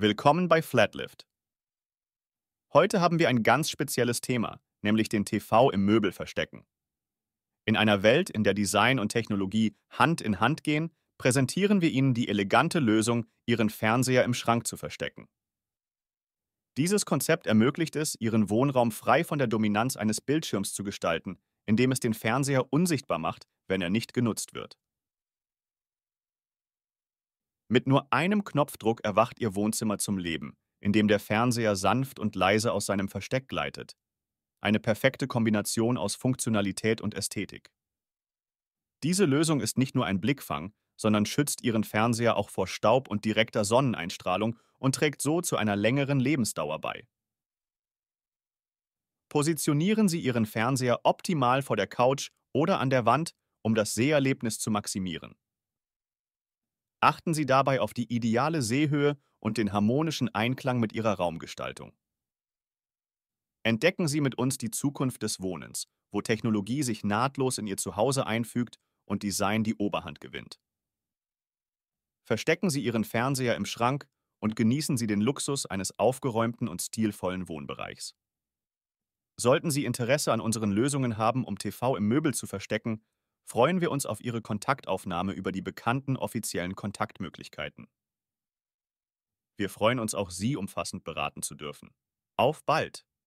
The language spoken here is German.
Willkommen bei Flatlift. Heute haben wir ein ganz spezielles Thema, nämlich den TV im Möbel verstecken. In einer Welt, in der Design und Technologie Hand in Hand gehen, präsentieren wir Ihnen die elegante Lösung, Ihren Fernseher im Schrank zu verstecken. Dieses Konzept ermöglicht es, Ihren Wohnraum frei von der Dominanz eines Bildschirms zu gestalten, indem es den Fernseher unsichtbar macht, wenn er nicht genutzt wird. Mit nur einem Knopfdruck erwacht Ihr Wohnzimmer zum Leben, indem der Fernseher sanft und leise aus seinem Versteck gleitet. Eine perfekte Kombination aus Funktionalität und Ästhetik. Diese Lösung ist nicht nur ein Blickfang, sondern schützt Ihren Fernseher auch vor Staub und direkter Sonneneinstrahlung und trägt so zu einer längeren Lebensdauer bei. Positionieren Sie Ihren Fernseher optimal vor der Couch oder an der Wand, um das Seherlebnis zu maximieren. Achten Sie dabei auf die ideale Seehöhe und den harmonischen Einklang mit Ihrer Raumgestaltung. Entdecken Sie mit uns die Zukunft des Wohnens, wo Technologie sich nahtlos in Ihr Zuhause einfügt und Design die Oberhand gewinnt. Verstecken Sie Ihren Fernseher im Schrank und genießen Sie den Luxus eines aufgeräumten und stilvollen Wohnbereichs. Sollten Sie Interesse an unseren Lösungen haben, um TV im Möbel zu verstecken, freuen wir uns auf Ihre Kontaktaufnahme über die bekannten offiziellen Kontaktmöglichkeiten. Wir freuen uns auch, Sie umfassend beraten zu dürfen. Auf bald!